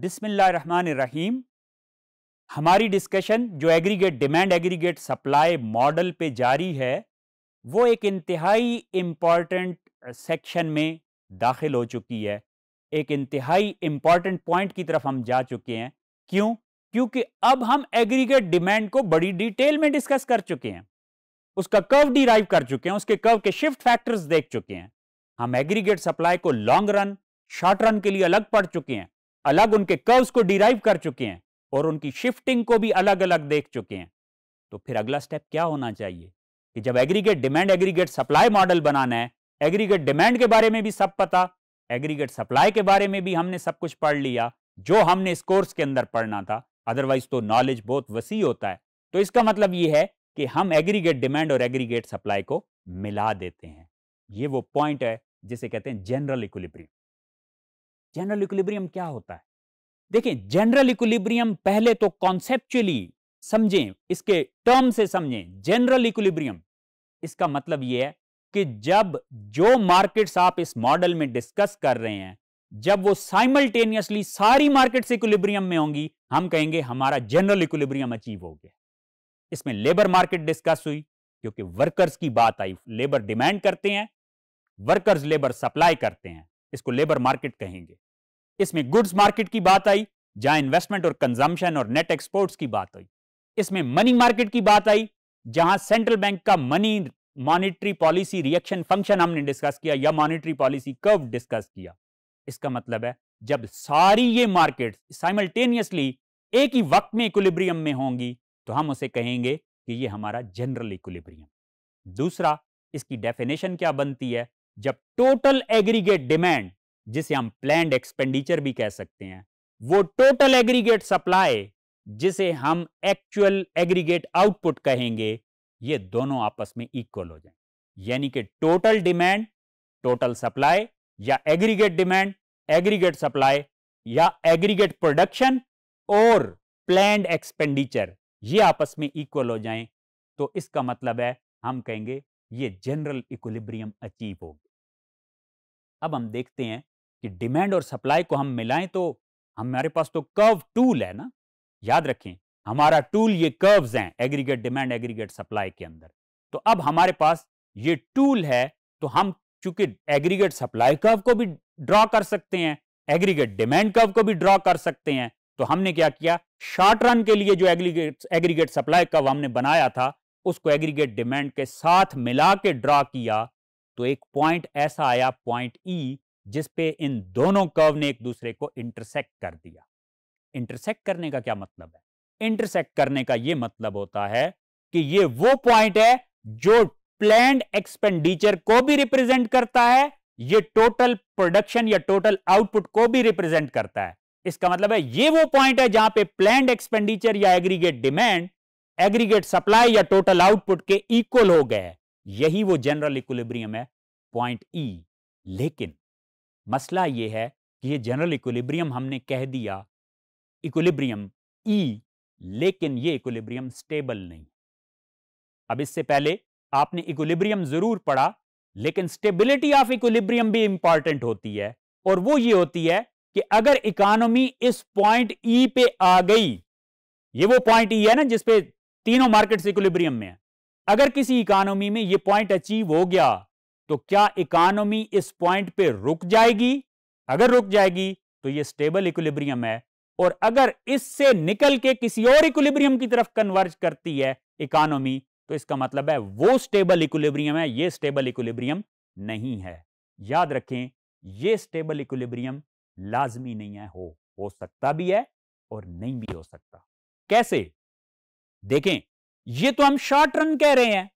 बिसमीम हमारी डिस्कशन जो aggregate demand aggregate supply model पे जारी है वो एक इंतहाई इम्पॉर्टेंट सेक्शन में दाखिल हो चुकी है एक इंतहाई इम्पॉर्टेंट पॉइंट की तरफ हम जा चुके हैं क्यों क्योंकि अब हम एग्रीगेट डिमांड को बड़ी डिटेल में डिस्कस कर चुके हैं उसका कर्व डिराइव कर चुके हैं उसके कर्व के शिफ्ट फैक्टर्स देख चुके हैं हम एग्रीगेट सप्लाई को लॉन्ग रन शॉर्ट रन के लिए अलग पढ़ चुके हैं अलग उनके कर्व्स को डिराइव कर चुके हैं और उनकी शिफ्टिंग को भी अलग अलग देख चुके हैं तो फिर अगला स्टेप क्या होना चाहिए कि जब aggregate demand aggregate supply model बनाना है एग्रीगेट डिमांड के बारे में भी सब पता एग्रीगेट सप्लाई के बारे में भी हमने सब कुछ पढ़ लिया जो हमने इस कोर्स के अंदर पढ़ना था अदरवाइज तो नॉलेज बहुत वसी होता है तो इसका मतलब यह है कि हम एग्रीगेट डिमांड और एग्रीगेट सप्लाई को मिला देते हैं ये वो पॉइंट है जिसे कहते हैं जनरल इक्विलिब्रियम जनरल इक्विलिब्रियम क्या होता है देखें जनरल इक्विलिब्रियम पहले तो कॉन्सेप्चुअली समझें इसके टर्म से समझें जनरल इक्विलिब्रियम इसका मतलब यह है कि जब जो मार्केट्स आप इस मॉडल में डिस्कस कर रहे हैं जब वो साइमल्टेनियसली सारी मार्केट्स इक्विलिब्रियम में होंगी हम कहेंगे हमारा जनरल इक्विलिब्रियम अचीव हो गया इसमें लेबर मार्केट डिस्कस हुई क्योंकि वर्कर्स की बात आई लेबर डिमांड करते हैं वर्कर्स लेबर सप्लाई करते हैं इसको लेबर मार्केट कहेंगे इसमें गुड्स मार्केट की बात आई जहां इन्वेस्टमेंट और कंजम्पशन और नेट एक्सपोर्ट्स की बात आई इसमें मनी मार्केट की बात आई जहां सेंट्रल बैंक का money monetary policy reaction function हमने डिस्कस किया या मॉनिटरी पॉलिसी कब डिस्कस किया इसका मतलब है जब सारी ये मार्केट साइमल्टेनियसली एक ही वक्त में इक्विलिब्रियम में होंगी तो हम उसे कहेंगे कि ये हमारा जनरल इक्विलिब्रियम दूसरा इसकी डेफिनेशन क्या बनती है जब टोटल एग्रीगेट डिमांड जिसे हम प्लैंड एक्सपेंडिचर भी कह सकते हैं वो टोटल एग्रीगेट सप्लाई जिसे हम एक्चुअल एग्रीगेट आउटपुट कहेंगे ये दोनों आपस में इक्वल हो जाए यानी कि टोटल डिमांड टोटल सप्लाई या एग्रीगेट डिमांड एग्रीगेट सप्लाई या एग्रीगेट प्रोडक्शन और प्लैंड एक्सपेंडिचर ये आपस में इक्वल हो जाएं तो इसका मतलब है हम कहेंगे ये जनरल इक्विलिब्रियम अचीव होगी अब हम देखते हैं कि डिमांड और सप्लाई को हम मिलाएं तो हमारे पास तो कर्व टूल है ना याद रखें हमारा टूल ये कर्व्स हैं एग्रीगेट डिमांड एग्रीगेट सप्लाई के अंदर तो अब हमारे पास ये टूल है तो हम चूंकि एग्रीगेट सप्लाई कर्व को भी ड्रॉ कर सकते हैं एग्रीगेट डिमांड कर्व को भी ड्रॉ कर सकते हैं तो हमने क्या किया शॉर्ट रन के लिए जो एग्रीगेट एग्रीगेट सप्लाई कर्व हमने बनाया था उसको एग्रीगेट डिमांड के साथ मिला के ड्रा किया तो एक पॉइंट ऐसा आया पॉइंट ई e, जिस पे इन दोनों कर्व ने एक दूसरे को इंटरसेक्ट कर दिया इंटरसेक्ट करने का क्या मतलब है इंटरसेक्ट करने का यह मतलब होता है कि ये वो पॉइंट है जो प्लान एक्सपेंडिचर को भी रिप्रेजेंट करता है ये टोटल प्रोडक्शन या टोटल आउटपुट को भी रिप्रेजेंट करता है इसका मतलब है ये वो पॉइंट है जहां पे प्लैंड एक्सपेंडिचर या एग्रीगेट डिमांड एग्रीगेट सप्लाई या टोटल आउटपुट के इक्वल हो गए यही वो जनरल इक्विलिब्रियम है पॉइंट ई e. लेकिन मसला ये है कि ये जनरल इक्विलिब्रियम हमने कह दिया इक्विलिब्रियम ई e, लेकिन ये इक्विलिब्रियम स्टेबल नहीं अब इससे पहले आपने इक्विलिब्रियम जरूर पढ़ा लेकिन स्टेबिलिटी ऑफ इक्विलिब्रियम भी इंपॉर्टेंट होती है और वो ये होती है कि अगर इकोनॉमी इस पॉइंट ई e पे आ गई ये वो पॉइंट ई e है ना जिसपे तीनों मार्केट इक्विलिब्रियम में है अगर किसी इकोनॉमी में यह पॉइंट अचीव हो गया तो क्या इकोनॉमी इस पॉइंट पे रुक जाएगी अगर रुक जाएगी तो यह स्टेबल इक्विलिब्रियम है और अगर इससे निकल के किसी और इक्विलिब्रियम की तरफ कन्वर्ज करती है इकोनॉमी तो इसका मतलब है वो स्टेबल इक्विलिब्रियम है ये स्टेबल इक्विलिब्रियम नहीं है याद रखें ये स्टेबल इक्विलिब्रियम लाजमी नहीं है हो हो सकता भी है और नहीं भी हो सकता कैसे देखें ये तो हम शॉर्ट रन कह रहे हैं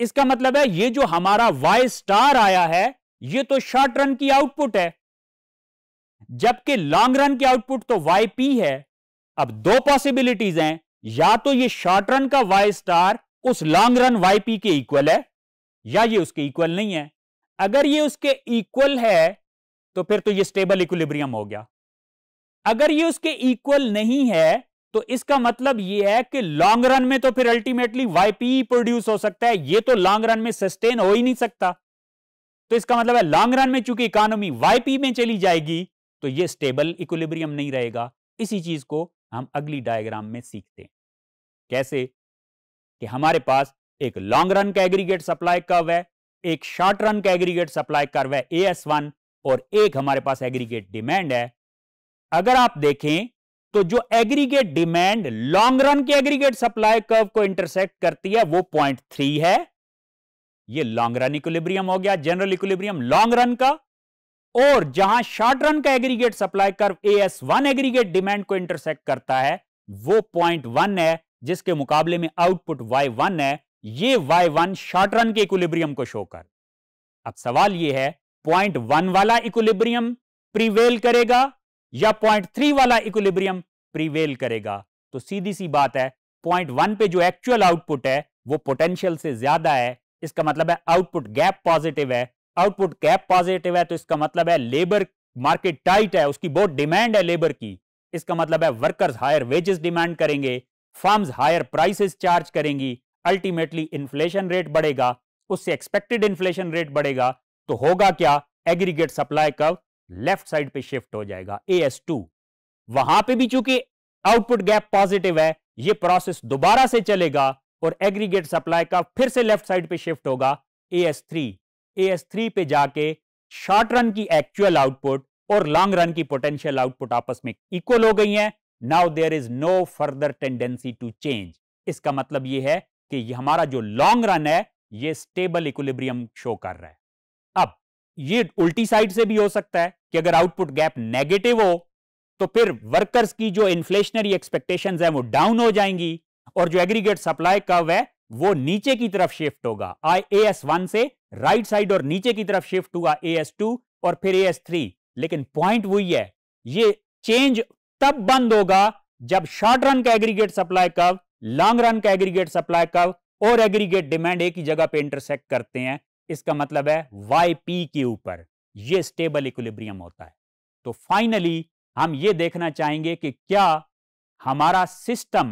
इसका मतलब है ये जो हमारा वाई स्टार आया है ये तो शॉर्ट रन की आउटपुट है जबकि लॉन्ग रन की आउटपुट तो वाई पी है अब दो पॉसिबिलिटीज हैं या तो ये शॉर्ट रन का वाई स्टार उस लॉन्ग रन वाई पी के इक्वल है या ये उसके इक्वल नहीं है अगर ये उसके इक्वल है तो फिर तो ये स्टेबल इक्विलिब्रियम हो गया अगर ये उसके इक्वल नहीं है तो इसका मतलब यह है कि लॉन्ग रन में तो फिर अल्टीमेटली वाईपी प्रोड्यूस हो सकता है ये तो लॉन्ग रन में सस्टेन हो ही नहीं सकता तो इसका मतलब है लॉन्ग रन में चूंकि इकोनॉमी वाईपी e में चली जाएगी तो ये स्टेबल इक्विलिब्रियम नहीं रहेगा इसी चीज को हम अगली डायग्राम में सीखते हैं कैसे कि हमारे पास एक लॉन्ग रन का एग्रीगेट सप्लाई कर्व है एक शॉर्ट रन का एग्रीगेट सप्लाई कर्व है ए एस वन और एक हमारे पास एग्रीगेट डिमांड है अगर आप देखें तो जो एग्रीगेट डिमांड लॉन्ग रन के एग्रीगेट सप्लाई कर्व को इंटरसेक्ट करती है वो पॉइंट थ्री है ये लॉन्ग रन इक्विलिब्रियम हो गया जनरल इक्विलिब्रियम लॉन्ग रन का और जहां शॉर्ट रन का aggregate supply curve A S one aggregate demand को इंटरसेक्ट करता है वो पॉइंट वन है जिसके मुकाबले में आउटपुट वाई वन है ये वाई वन शॉर्ट रन के इक्विलिब्रियम को शो कर अब सवाल ये है पॉइंट वन वाला इक्विलिब्रियम प्रिवेल करेगा या पॉइंट थ्री वाला इक्विलिब्रियम प्रीवेल करेगा तो सीधी सी बात है पॉइंट वन पे जो एक्चुअल आउटपुट है वो पोटेंशियल से ज्यादा है इसका मतलब है आउटपुट गैप पॉजिटिव है आउटपुट गैप पॉजिटिव है तो इसका मतलब है लेबर मार्केट टाइट है उसकी बहुत डिमांड है लेबर की इसका मतलब है वर्कर्स हायर वेजेस डिमांड करेंगे फार्म हायर प्राइसेस चार्ज करेंगी अल्टीमेटली इन्फ्लेशन रेट बढ़ेगा उससे एक्सपेक्टेड इन्फ्लेशन रेट बढ़ेगा तो होगा क्या aggregate supply curve left side पे शिफ्ट हो जाएगा ए एस टू वहां पर भी चूंकि आउटपुट गैप पॉजिटिव है यह प्रोसेस दोबारा से चलेगा और एग्रीगेट सप्लाई का फिर से लेफ्ट साइड पे शिफ्ट होगा A S three A S three पे जाके शॉर्ट रन की एक्चुअल आउटपुट और लॉन्ग रन की पोटेंशियल आउटपुट आपस में इक्वल हो गई है now there is no further tendency to change इसका मतलब यह है कि हमारा जो लॉन्ग रन है ये स्टेबल इक्विलिब्रियम शो कर रहा है ये उल्टी साइड से भी हो सकता है कि अगर आउटपुट गैप नेगेटिव हो तो फिर वर्कर्स की जो इन्फ्लेशनरी एक्सपेक्टेशन है वो डाउन हो जाएंगी और जो एग्रीगेट सप्लाई कव है वो नीचे की तरफ शिफ्ट होगा आई ए एस वन से राइट right साइड और नीचे की तरफ शिफ्ट हुआ ए एस टू और फिर ए एस थ्री लेकिन पॉइंट वही है ये चेंज तब बंद होगा जब शॉर्ट रन का aggregate supply curve long run का एग्रीगेट सप्लाई कव और एग्रीगेट डिमांड एक ही जगह पे इंटरसेक्ट करते हैं इसका मतलब है वाई पी के ऊपर ये स्टेबल इक्विलिब्रियम होता है तो फाइनली हम ये देखना चाहेंगे कि क्या हमारा system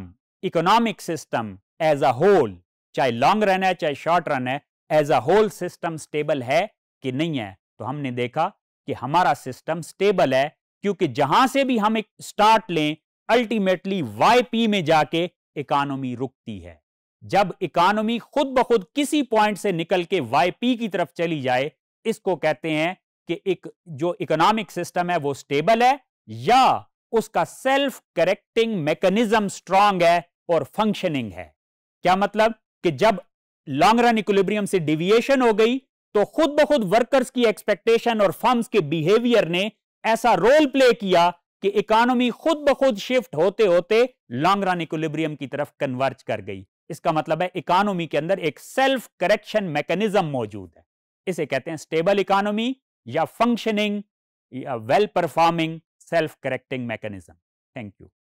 economic system as a whole चाहे लॉन्ग रन है चाहे शॉर्ट रन है as a whole system stable है कि नहीं है तो हमने देखा कि हमारा सिस्टम स्टेबल है क्योंकि जहां से भी हम एक स्टार्ट लें अल्टीमेटली वाई पी में जाके इकोनॉमी रुकती है जब इकोनॉमी खुद ब खुद किसी पॉइंट से निकल के वाईपी की तरफ चली जाए इसको कहते हैं कि एक जो इकोनॉमिक सिस्टम है वो स्टेबल है या उसका सेल्फ करेक्टिंग मैकेनिज्म स्ट्रांग है और फंक्शनिंग है क्या मतलब कि जब लॉन्ग रन इक्विलिब्रियम से डिविएशन हो गई तो खुद ब खुद वर्कर्स की एक्सपेक्टेशन और फर्म्स के बिहेवियर ने ऐसा रोल प्ले किया कि इकोनॉमी खुद ब खुद शिफ्ट होते होते लॉन्ग रन इक्विलिब्रियम की तरफ कन्वर्ज कर गई इसका मतलब है इकोनॉमी के अंदर एक सेल्फ करेक्शन मैकेनिज्म मौजूद है इसे कहते हैं स्टेबल इकोनॉमी या फंक्शनिंग या well performing self correcting mechanism thank you